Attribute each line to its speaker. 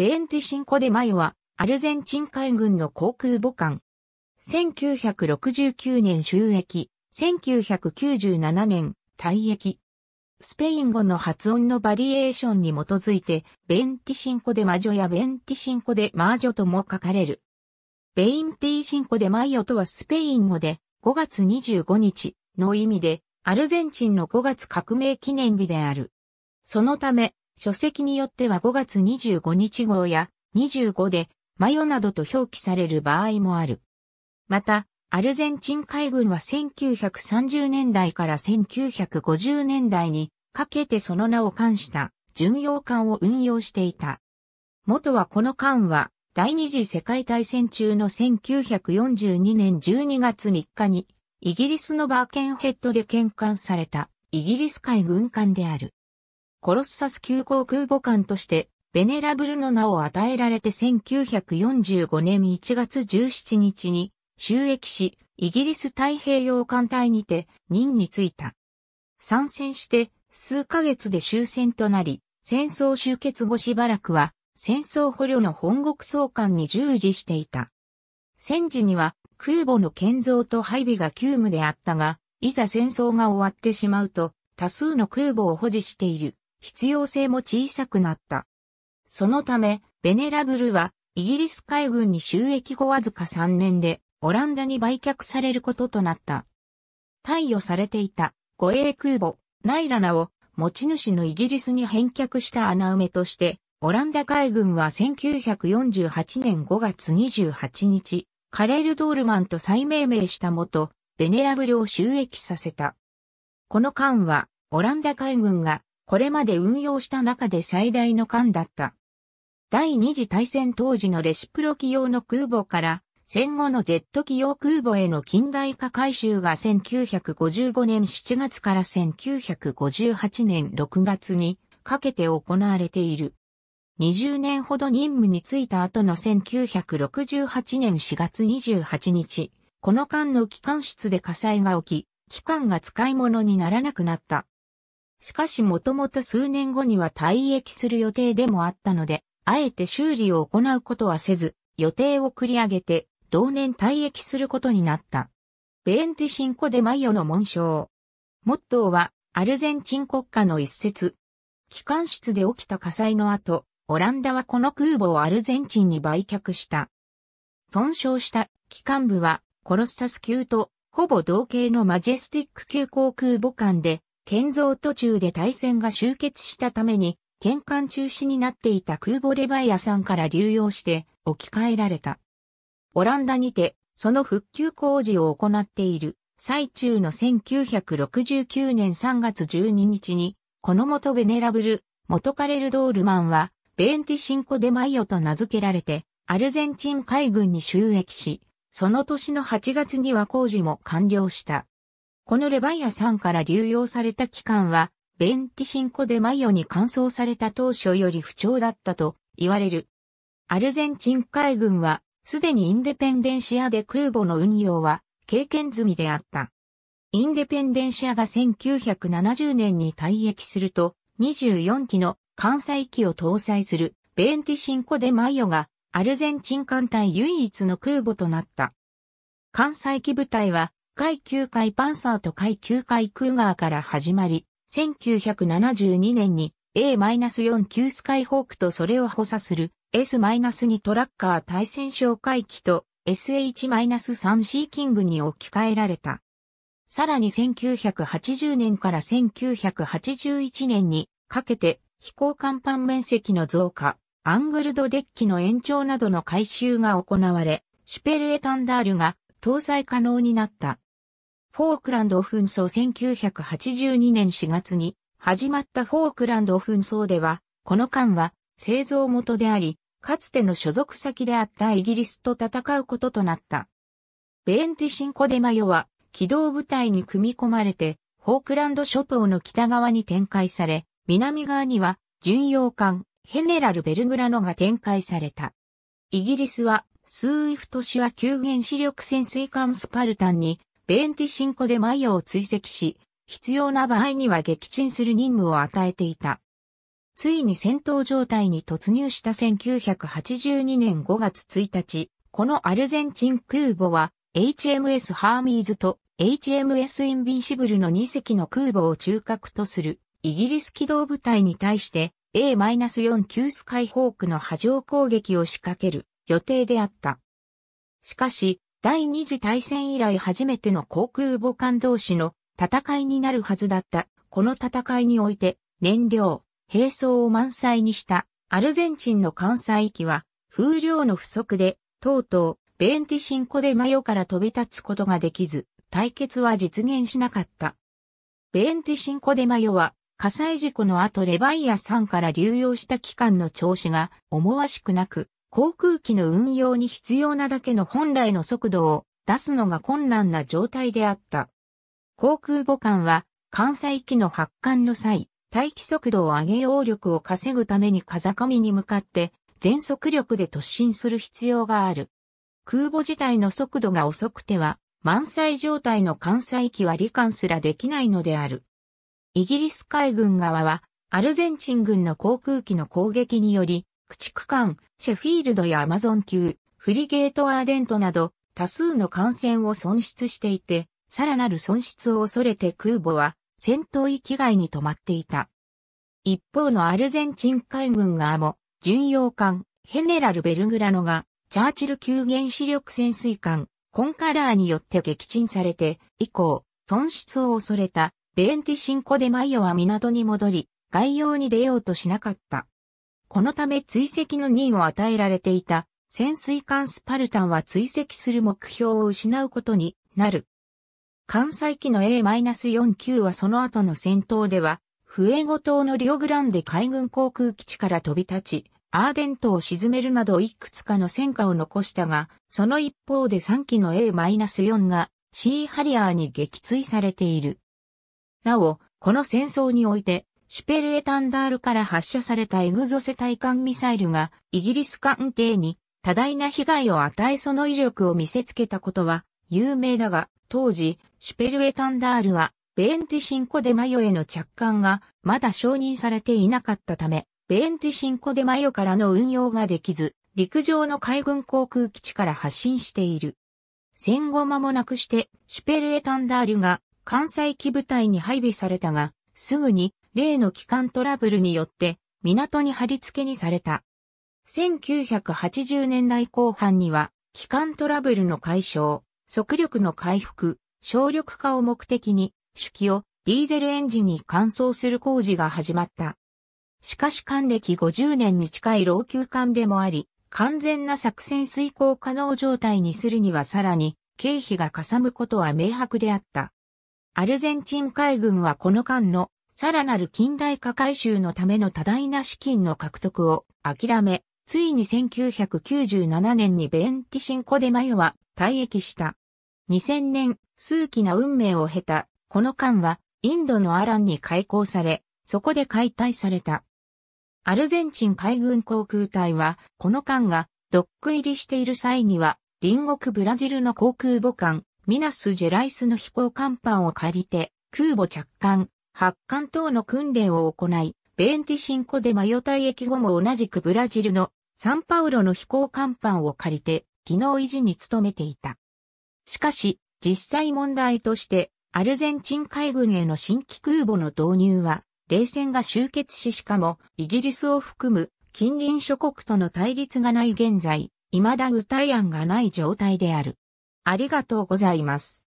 Speaker 1: ベエンティシンコデマヨは、アルゼンチン海軍の航空母艦。1969年収益、1997年退役。スペイン語の発音のバリエーションに基づいて、ベンティシンコデマジョやベンティシンコデマージョとも書かれる。ベインティシンコデマイオとはスペイン語で5月25日の意味で、アルゼンチンの5月革命記念日である。そのため、書籍によっては5月25日号や25でマヨなどと表記される場合もある。また、アルゼンチン海軍は1930年代から1950年代にかけてその名を冠した巡洋艦を運用していた。元はこの艦は第二次世界大戦中の1942年12月3日にイギリスのバーケンヘッドで建艦されたイギリス海軍艦である。コロッサス級航空母艦として、ベネラブルの名を与えられて1945年1月17日に収益し、イギリス太平洋艦隊にて任に就いた。参戦して数ヶ月で終戦となり、戦争終結後しばらくは戦争捕虜の本国総監に従事していた。戦時には空母の建造と配備が急務であったが、いざ戦争が終わってしまうと多数の空母を保持している必要性も小さくなった。そのため、ベネラブルは、イギリス海軍に収益後わずか3年で、オランダに売却されることとなった。貸与されていた護衛空母ナイラナを持ち主のイギリスに返却した穴埋めとして、オランダ海軍は1948年5月28日、カレル・ドールマンと再命名したもと、ベネラブルを収益させた。この間は、オランダ海軍がこれまで運用した中で最大の艦だった。第二次大戦当時のレシプロ機用の空母から戦後のジェット機用空母への近代化改修が1955年7月から1958年6月にかけて行われている。20年ほど任務に就いた後の1968年4月28日、この間の機関室で火災が起き、機関が使い物にならなくなった。しかしもともと数年後には退役する予定でもあったので、あえて修理を行うことはせず、予定を繰り上げて、同年退役することになった。ベンティシンコ・デ・マイオの紋章。モットーは、アルゼンチン国家の一節。機関室で起きた火災の後、オランダはこの空母をアルゼンチンに売却した。損傷した機関部はコロッサス級とほぼ同型のマジェスティック級航空母艦で建造途中で対戦が終結したために、転換中止になっていた空母レバイアさんから流用して置き換えられた。オランダにて、その復旧工事を行っている最中の1969年3月12日に、この元ベネラブル、元カレルドールマンは、ベンティシンコデマイオと名付けられて、アルゼンチン海軍に収益し、その年の8月には工事も完了した。このレバイアさんから流用された期間は、ベンティシンコ・デ・マイオに乾燥された当初より不調だったと言われる。アルゼンチン海軍は、すでにインデペンデンシアで空母の運用は経験済みであった。インデペンデンシアが1970年に退役すると、24機の関西機を搭載するベンティシンコ・デ・マイオがアルゼンチン艦隊唯一の空母となった。関西機部隊は階級階パンサーと階級階クーガーから始まり、1972年に A-4 9スカイホークとそれを補佐する S-2 トラッカー対戦哨戒機と SH-3 シーキングに置き換えられた。さらに1980年から1981年にかけて飛行甲板面積の増加、アングルドデッキの延長などの改修が行われ、シュペルエタンダールが搭載可能になった。フォークランド紛争1982年4月に始まったフォークランド紛争では、この間は製造元であり、かつての所属先であったイギリスと戦うこととなった。ベンティシンコデマヨは機動部隊に組み込まれて、フォークランド諸島の北側に展開され、南側には巡洋艦ヘネラル・ベルグラノが展開された。イギリスはスーイフト氏は急減視力潜水艦スパルタンにベンティシンコでマイヤを追跡し、必要な場合には撃沈する任務を与えていた。ついに戦闘状態に突入した1982年5月1日、このアルゼンチン空母は HMS ハーミーズと HMS インビンシブルの2隻の空母を中核とするイギリス機動部隊に対して A-4 9スカイホークの波状攻撃を仕掛ける予定であった。しかし、第二次大戦以来初めての航空母艦同士の戦いになるはずだった。この戦いにおいて、燃料、兵装を満載にしたアルゼンチンの艦載域は、風量の不足で、とうとう、ベンティシンコでマヨから飛び立つことができず、対決は実現しなかった。ベンティシンコでマヨは、火災事故の後レバイアさんから流用した機関の調子が思わしくなく、航空機の運用に必要なだけの本来の速度を出すのが困難な状態であった。航空母艦は艦載機の発艦の際、待機速度を上げ揚力を稼ぐために風上に向かって全速力で突進する必要がある。空母自体の速度が遅くては、満載状態の艦載機は罹患すらできないのである。イギリス海軍側は、アルゼンチン軍の航空機の攻撃により、駆逐艦、シェフィールドやアマゾン級、フリゲートアーデントなど多数の艦船を損失していて、さらなる損失を恐れて空母は戦闘域外に止まっていた。一方のアルゼンチン海軍側も、巡洋艦、ヘネラル・ベルグラノが、チャーチル級原子力潜水艦、コンカラーによって撃沈されて、以降、損失を恐れた、ベエンティシンコ・デ・マイオは港に戻り、外洋に出ようとしなかった。このため追跡の任を与えられていた潜水艦スパルタンは追跡する目標を失うことになる。艦載機の A-49 はその後の戦闘では、フエゴ島のリオグランデ海軍航空基地から飛び立ち、アーデントを沈めるなどいくつかの戦果を残したが、その一方で3機の A-4 がシーハリアーに撃墜されている。なお、この戦争において、シュペルエタンダールから発射されたエグゾセ対艦ミサイルがイギリス艦艇に多大な被害を与えその威力を見せつけたことは有名だが、当時、シュペルエタンダールはベンティシンコデマヨへの着艦がまだ承認されていなかったため、ベンティシンコデマヨからの運用ができず、陸上の海軍航空基地から発信している。戦後間もなくして、シュペルエタンダールが艦載機部隊に配備されたが、すぐに例の機関トラブルによって港に貼り付けにされた。1980年代後半には、機関トラブルの解消、速力の回復、省力化を目的に、手記をディーゼルエンジンに換装する工事が始まった。しかし管暦50年に近い老朽艦でもあり、完全な作戦遂行可能状態にするにはさらに経費がかさむことは明白であった。アルゼンチン海軍はこの間のさらなる近代化改修のための多大な資金の獲得を諦め、ついに1997年にベンティシンコデマヨは退役した。2000年、数奇な運命を経た、この間は、インドのアランに開港され、そこで解体された。アルゼンチン海軍航空隊は、この艦がドック入りしている際には、隣国ブラジルの航空母艦、ミナス・ジェライスの飛行甲板を借りて、空母着艦、発艦等の訓練を行い、ベンティシンコでマヨタイ駅後も同じくブラジルのサンパウロの飛行甲板を借りて、機能維持に努めていた。しかし、実際問題として、アルゼンチン海軍への新規空母の導入は、冷戦が終結ししかも、イギリスを含む近隣諸国との対立がない現在、未だ具体案がない状態である。ありがとうございます。